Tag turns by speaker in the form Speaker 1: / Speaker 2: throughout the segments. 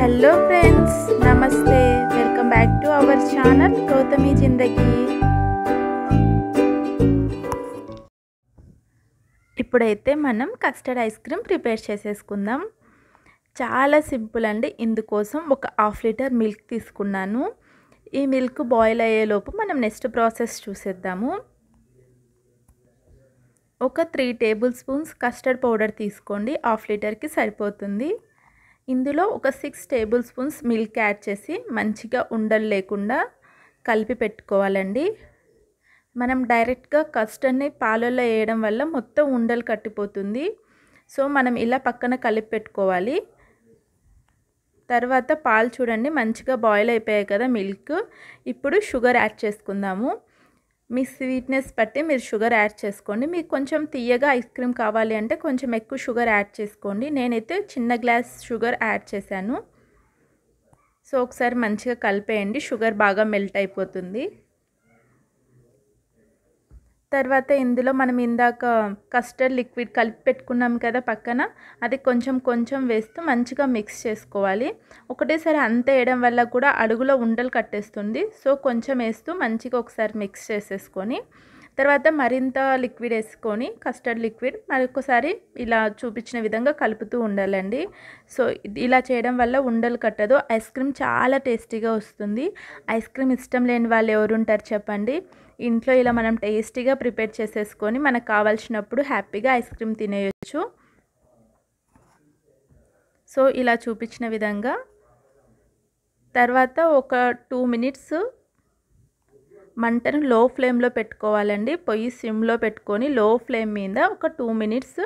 Speaker 1: hello friends నమస్తే welcome back to our channel Gautami Zindagi ఇప్పుడైతే మనం కస్టర్డ్ ఐస్ క్రీమ్ ప్రిపేర్ చేసేసుకుందాం చాలా సింపుల్ అండి ఇందుకోసం ఒక హాఫ్ లీటర్ మిల్క్ తీసుకున్నాను ఈ మిల్క్ బాయిల్ అయ్యేలోపు మనం నెక్స్ట్ ప్రాసెస్ చూసేద్దాము ఒక three tablespoons custard powder తీసుకోండి హాఫ్ లీటర్కి సరిపోతుంది ఇందులో ఒక six tablespoons milk add చేసి మంచిగా ఉండలు లేకుండా కలిపి పెట్టుకోవాలండి మనం డైరెక్ట్గా కస్టర్డ్ని పాలల్లో వేయడం వల్ల మొత్తం ఉండలు కట్టిపోతుంది సో మనం ఇలా పక్కన కలిపి పెట్టుకోవాలి తర్వాత పాలు చూడండి మంచిగా బాయిల్ అయిపోయాయి కదా మిల్క్ ఇప్పుడు షుగర్ యాడ్ చేసుకుందాము మీ స్వీట్నెస్ బట్టి మీరు షుగర్ యాడ్ చేసుకోండి మీకు కొంచెం తీయగా ఐస్ క్రీమ్ కావాలి అంటే కొంచెం ఎక్కువ షుగర్ యాడ్ చేసుకోండి నేనైతే చిన్న గ్లాస్ షుగర్ యాడ్ చేశాను సో ఒకసారి మంచిగా కలిపేయండి షుగర్ బాగా మెల్ట్ అయిపోతుంది తర్వాత ఇందులో మనం ఇందాక కస్టర్డ్ లిక్విడ్ కలిపి పెట్టుకున్నాం కదా పక్కన అది కొంచెం కొంచెం వేస్తూ మంచిగా మిక్స్ చేసుకోవాలి ఒకటేసారి అంత వేయడం వల్ల కూడా అడుగులో ఉండలు కట్టేస్తుంది సో కొంచెం వేస్తూ మంచిగా ఒకసారి మిక్స్ చేసేసుకొని తర్వాత మరింత లిక్విడ్ వేసుకొని కస్టర్డ్ లిక్విడ్ మరొకసారి ఇలా చూపించిన విధంగా కలుపుతూ ఉండాలండి సో ఇలా చేయడం వల్ల ఉండలు కట్టదు ఐస్ క్రీమ్ చాలా టేస్టీగా వస్తుంది ఐస్ క్రీమ్ ఇష్టం లేని వాళ్ళు ఎవరు ఉంటారు చెప్పండి ఇంట్లో ఇలా మనం టేస్టీగా ప్రిపేర్ చేసేసుకొని మనకు కావాల్సినప్పుడు హ్యాపీగా ఐస్ క్రీమ్ తినేయచ్చు సో ఇలా చూపించిన విధంగా తర్వాత ఒక టూ మినిట్స్ మంటను లో ఫ్లేమ్లో పెట్టుకోవాలండి పొయ్యి సిమ్లో పెట్టుకొని లో ఫ్లేమ్ మీద ఒక టూ మినిట్స్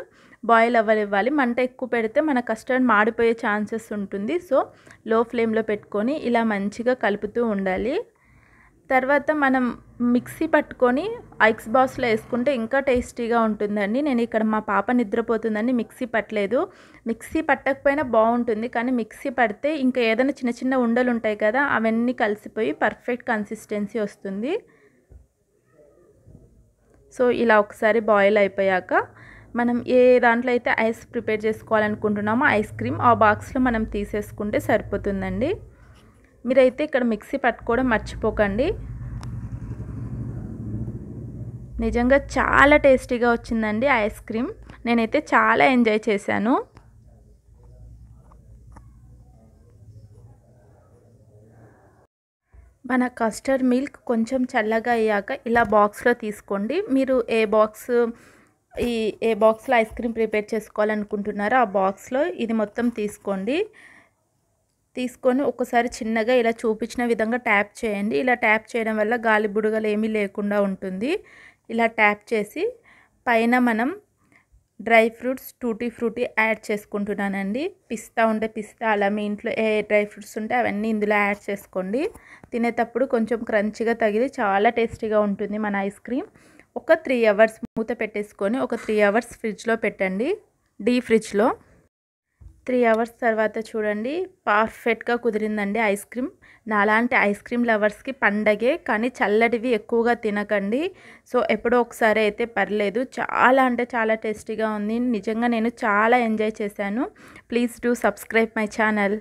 Speaker 1: బాయిల్ అవ్వనివ్వాలి మంట ఎక్కువ పెడితే మన కస్టర్డ్ మాడిపోయే ఛాన్సెస్ ఉంటుంది సో లో ఫ్లేమ్లో పెట్టుకొని ఇలా మంచిగా కలుపుతూ ఉండాలి తర్వాత మనం మిక్సీ పట్టుకొని ఐక్స్ బాక్స్లో వేసుకుంటే ఇంకా టేస్టీగా ఉంటుందండి నేను ఇక్కడ మా పాప నిద్రపోతుందని మిక్సీ పట్టలేదు మిక్సీ పట్టకపోయినా బాగుంటుంది కానీ మిక్సీ పడితే ఇంకా ఏదైనా చిన్న చిన్న ఉండలు ఉంటాయి కదా అవన్నీ కలిసిపోయి పర్ఫెక్ట్ కన్సిస్టెన్సీ వస్తుంది సో ఇలా ఒకసారి బాయిల్ అయిపోయాక మనం ఏ దాంట్లో అయితే ఐస్ ప్రిపేర్ చేసుకోవాలనుకుంటున్నామో ఐస్ క్రీమ్ ఆ బాక్స్లో మనం తీసేసుకుంటే సరిపోతుందండి మీరైతే ఇక్కడ మిక్సీ పట్టుకోవడం మర్చిపోకండి నిజంగా చాలా టేస్టీగా వచ్చిందండి ఐస్ క్రీమ్ నేనైతే చాలా ఎంజాయ్ చేశాను మన కస్టర్డ్ మిల్క్ కొంచెం చల్లగా అయ్యాక ఇలా బాక్స్లో తీసుకోండి మీరు ఏ బాక్స్ ఈ ఏ బాక్స్లో ఐస్ క్రీమ్ ప్రిపేర్ చేసుకోవాలనుకుంటున్నారో ఆ బాక్స్లో ఇది మొత్తం తీసుకోండి తీసుకొని ఒకసారి చిన్నగా ఇలా చూపించిన విధంగా ట్యాప్ చేయండి ఇలా ట్యాప్ చేయడం వల్ల గాలి బుడగలు ఏమీ లేకుండా ఉంటుంది ఇలా ట్యాప్ చేసి పైన మనం dry fruits tutti frutti add చేసుకుంటున్నానండి పిస్తా ఉంటే పిస్తా అలా మీ ఇంట్లో ఏ డ్రై ఫ్రూట్స్ ఉంటే అవన్నీ ఇందులో యాడ్ చేసుకోండి తినేటప్పుడు కొంచెం క్రంచిగా తగిలి చాలా టేస్టీగా ఉంటుంది మన ఐస్ క్రీమ్ ఒక త్రీ అవర్స్ మూత పెట్టేసుకొని ఒక త్రీ అవర్స్ ఫ్రిడ్జ్లో పెట్టండి డీ ఫ్రిడ్జ్లో త్రీ అవర్స్ తర్వాత చూడండి పర్ఫెక్ట్గా కుదిరిందండి ఐస్ క్రీమ్ నాలాంటి ఐస్ క్రీమ్ లవర్స్కి పండగే కానీ చల్లటివి ఎక్కువగా తినకండి సో ఎప్పుడో ఒకసారి అయితే పర్లేదు చాలా అంటే చాలా టేస్టీగా ఉంది నిజంగా నేను చాలా ఎంజాయ్ చేశాను please do subscribe my channel